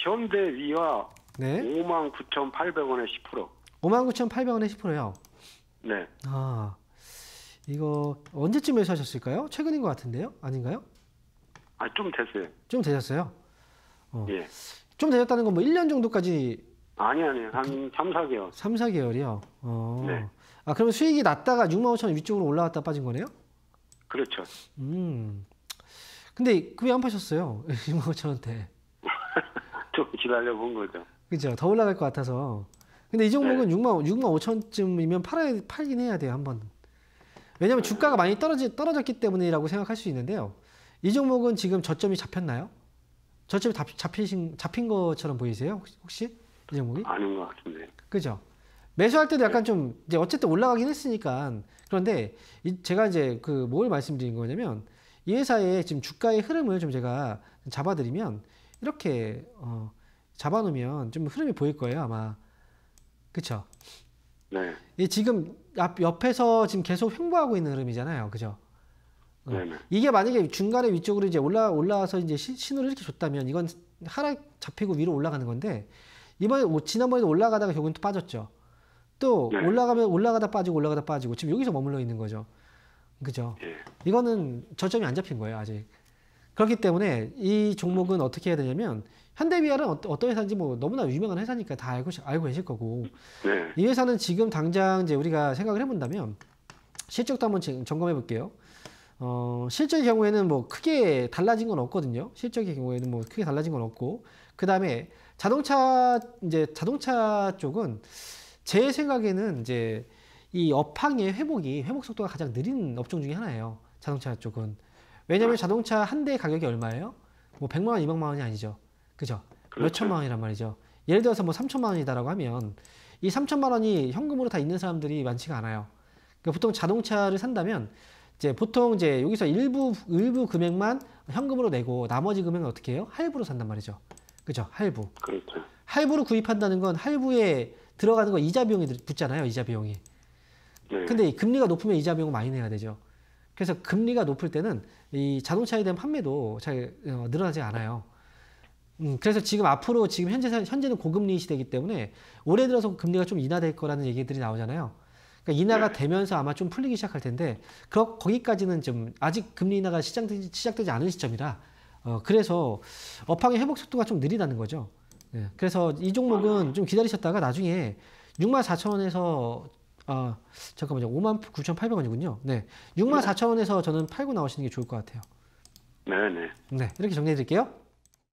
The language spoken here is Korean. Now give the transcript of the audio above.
현대위와 네. 5 9,800원에 10%. 5 9,800원에 10%요? 네. 아, 이거 언제쯤 매수하셨을까요? 최근인 것 같은데요? 아닌가요? 아, 좀 됐어요. 좀 되셨어요? 어. 예. 좀 되셨다는 건 뭐 1년 정도까지? 아니, 아니, 한 3, 4개월. 3, 4개월이요? 어. 네. 아, 그러 수익이 났다가 6만 5천 원 위쪽으로 올라갔다 빠진 거네요? 그렇죠. 음. 근데 그왜 안 파셨어요? 6만 5천 원대. 기다려 본 거죠. 그죠. 더 올라갈 것 같아서. 근데 이 종목은 네. 6만 6만 5천쯤이면 팔아 팔긴 해야 돼요 한 번. 왜냐면 주가가 많이 떨어지 떨어졌기 때문이라고 생각할 수 있는데요. 이 종목은 지금 저점이 잡혔나요? 저점이 잡히신 잡힌 것처럼 보이세요 혹시, 이 종목이? 아닌 것 같은데. 그죠. 매수할 때도 약간 네. 좀 이제 어쨌든 올라가긴 했으니까 그런데 이, 제가 이제 그 뭘 말씀드린 거냐면 이 회사의 지금 주가의 흐름을 좀 제가 잡아드리면 이렇게 어, 잡아놓으면 좀 흐름이 보일 거예요 아마 그쵸? 네. 이 지금 앞 옆에서 지금 계속 횡보하고 있는 흐름이잖아요, 그죠? 어. 이게 만약에 중간에 위쪽으로 이제 올라 올라와서 이제 시, 신호를 이렇게 줬다면 이건 하락 잡히고 위로 올라가는 건데 이번에 지난번에도 올라가다가 결국엔 또 빠졌죠. 또 네. 올라가면 올라가다 빠지고 올라가다 빠지고 지금 여기서 머물러 있는 거죠. 그죠? 네. 이거는 저점이 안 잡힌 거예요, 아직. 그렇기 때문에 이 종목은 어떻게 해야 되냐면 현대비아는 어떤 회사인지 뭐 너무나 유명한 회사니까 다 알고 알고 계실 거고 네. 이 회사는 지금 당장 이제 우리가 생각을 해본다면 실적도 한번 점검해 볼게요. 어, 실적의 경우에는 뭐 크게 달라진 건 없거든요. 실적의 경우에는 뭐 크게 달라진 건 없고 그 다음에 자동차 이제 자동차 쪽은 제 생각에는 이제 이 업황의 회복이 회복 속도가 가장 느린 업종 중에 하나예요. 자동차 쪽은 왜냐하면 자동차 한 대의 가격이 얼마예요? 뭐 100만 원, 200만 원이 아니죠. 그죠? 그렇죠. 몇 천만 원이란 말이죠. 예를 들어서 뭐 3천만 원이다라고 하면 이 3천만 원이 현금으로 다 있는 사람들이 많지가 않아요. 그러니까 보통 자동차를 산다면 이제 보통 이제 여기서 일부 일부 금액만 현금으로 내고 나머지 금액은 어떻게 해요? 할부로 산단 말이죠. 그죠? 할부. 그렇죠. 할부로 구입한다는 건 할부에 들어가는 건 이자 비용이 붙잖아요. 이자 비용이. 네. 근데 금리가 높으면 이자 비용 을 많이 내야 되죠. 그래서 금리가 높을 때는 이 자동차에 대한 판매도 잘 어, 늘어나지 않아요. 음, 그래서 지금 앞으로 지금 현재 현재는 고금리 시대이기 때문에 올해 들어서 금리가 좀 인하될 거라는 얘기들이 나오잖아요. 그러니까 인하가 네. 되면서 아마 좀 풀리기 시작할 텐데 그 거기까지는 좀 아직 금리 인하가 시작되지, 시작되지 않은 시점이라 어, 그래서 업황의 회복 속도가 좀 느리다는 거죠. 예, 그래서 이 종목은 아. 좀 기다리셨다가 나중에 6만 4천 원에서 아, 잠깐만요. 5만 9,800원이군요. 네. 6만 4천 원에서 저는 팔고 나오시는 게 좋을 것 같아요. 네네. 네. 네. 이렇게 정리해 드릴게요.